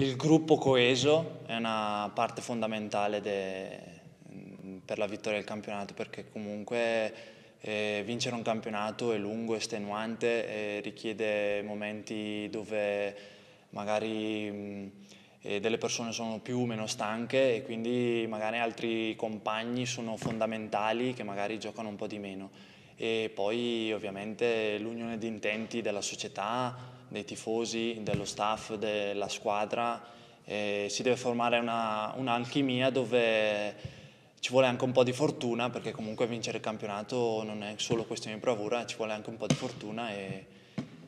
Il gruppo coeso è una parte fondamentale de, per la vittoria del campionato perché comunque eh, vincere un campionato è lungo, estenuante, e eh, richiede momenti dove magari mh, mm, eh, delle persone sono più o meno stanche e quindi magari altri compagni sono fondamentali che magari giocano un po' di meno e poi ovviamente l'unione di intenti della società, dei tifosi, dello staff, della squadra, eh, si deve formare un'alchimia dove ci vuole anche un po' di fortuna perché comunque vincere il campionato non è solo questione di bravura, ci vuole anche un po' di fortuna e,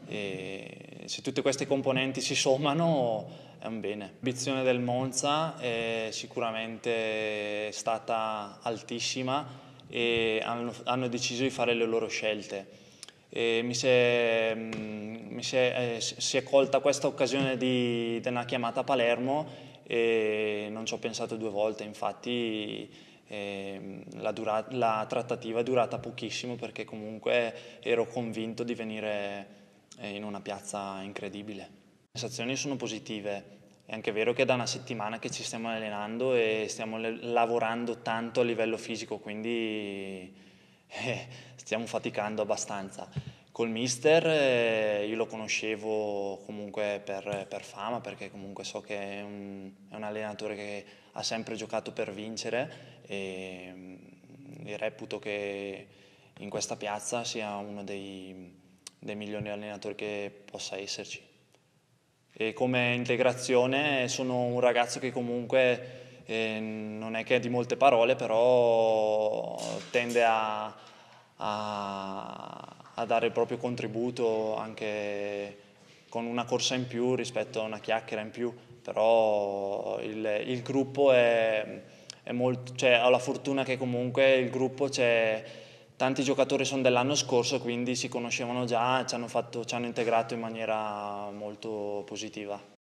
e se tutte queste componenti si sommano è un bene. L'ambizione del Monza è sicuramente stata altissima e hanno, hanno deciso di fare le loro scelte. E mi, si è, mm, mi si, è, eh, si è colta questa occasione di, di, una chiamata a Palermo e non ci ho pensato due volte, infatti eh, la, dura, la, trattativa è durata pochissimo perché comunque ero convinto di venire eh, in una piazza incredibile. Le sensazioni sono positive, è anche vero che è da una settimana che ci stiamo allenando e stiamo lavorando tanto a livello fisico, quindi eh, stiamo faticando abbastanza. Col mister eh, io lo conoscevo comunque per, per, fama, perché comunque so che è un, è un allenatore che ha sempre giocato per vincere e, mm, e reputo che in questa piazza sia uno dei, dei migliori allenatori che possa esserci. E come integrazione sono un ragazzo che comunque eh, non è che è di molte parole, però tende a, a, a dare il proprio contributo anche con una corsa in più rispetto a una chiacchiera in più, però il, il gruppo è, è molto, cioè, ho la fortuna che comunque il gruppo c'è tanti giocatori sono dell'anno scorso, quindi si conoscevano già, ci hanno, fatto, ci hanno integrato in maniera molto positiva.